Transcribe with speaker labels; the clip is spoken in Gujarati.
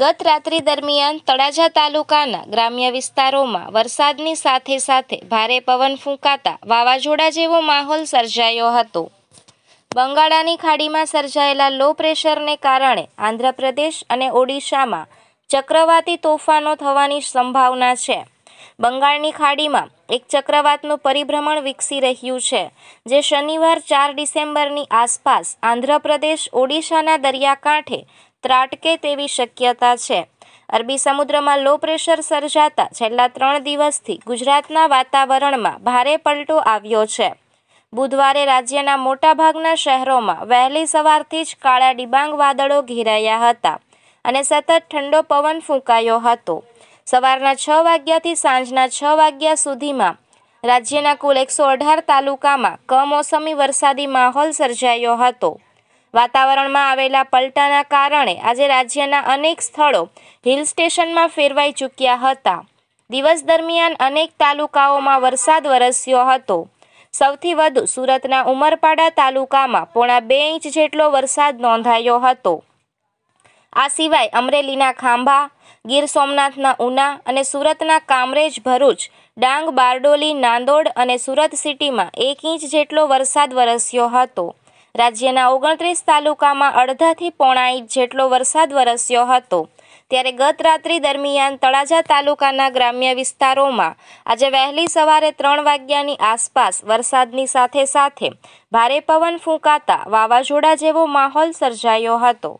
Speaker 1: ગત રાત્રિ દરમિયાન તળાજા તાલુકાના ગ્રામ્ય વિસ્તારોમાં વરસાદની સાથે સાથે ભારે પવન ફૂંકાતા વાવાઝોડા જેવો માહોલ સર્જાયો હતો બંગાળાની ખાડીમાં સર્જાયેલા લો પ્રેશરને કારણે આંધ્રપ્રદેશ અને ઓડિશામાં ચક્રવાતી તોફાનો થવાની સંભાવના છે બંગાળની ખાડીમાં એક ચક્રવાતનું પરિભ્રમણ વિકસી રહ્યું છે જે શનિવાર ચાર ડિસેમ્બરની આસપાસ આંધ્રપ્રદેશ ઓડિશાના દરિયાકાંઠે ત્રાટકે તેવી શક્યતા છે અરબી સમુદ્રમાં લો પ્રેશર સર્જાતા છેલ્લા ત્રણ દિવસથી ગુજરાતના વાતાવરણમાં ભારે પલટો આવ્યો છે બુધવારે રાજ્યના મોટાભાગના શહેરોમાં વહેલી સવારથી જ કાળા ડિબાંગ વાદળો ઘેરાયા હતા અને સતત ઠંડો પવન ફૂંકાયો હતો સવારના છ વાગ્યાથી સાંજના છ વાગ્યા સુધીમાં રાજ્યના કુલ એકસો અઢાર તાલુકામાં કમોસમી વરસાદી માહોલ સર્જાયો હતો વાતાવરણમાં આવેલા પલટાના કારણે આજે રાજ્યના અનેક સ્થળો હિલ સ્ટેશનમાં ફેરવાઈ ચૂક્યા હતા દિવસ દરમિયાન અનેક તાલુકાઓમાં વરસાદ વરસ્યો હતો સૌથી વધુ સુરતના ઉમરપાડા તાલુકામાં પોણા બે ઇંચ જેટલો વરસાદ નોંધાયો હતો આ સિવાય અમરેલીના ખાંભા ગીર સોમનાથના ઉના અને સુરતના કામરેજ ભરૂચ ડાંગ બારડોલી નાંદોડ અને સુરત સિટીમાં એક ઇંચ જેટલો વરસાદ વરસ્યો હતો રાજ્યના ઓગણત્રીસ તાલુકામાં અડધાથી પોણા ઇંચ જેટલો વરસાદ વરસ્યો હતો ત્યારે ગત રાત્રિ દરમિયાન તળાજા તાલુકાના ગ્રામ્ય વિસ્તારોમાં આજે વહેલી સવારે ત્રણ વાગ્યાની આસપાસ વરસાદની સાથે સાથે ભારે પવન ફૂંકાતા વાવાઝોડા જેવો માહોલ સર્જાયો હતો